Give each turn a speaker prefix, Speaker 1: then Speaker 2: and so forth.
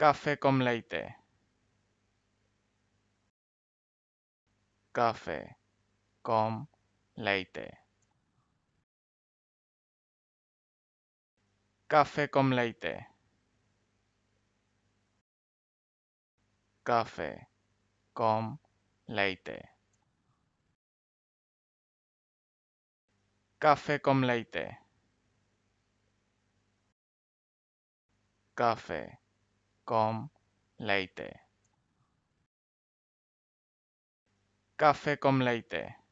Speaker 1: Café con leite. Café con leite. Café con leite. Café con leite. Café con leite. Café com Leite. Café com Leite.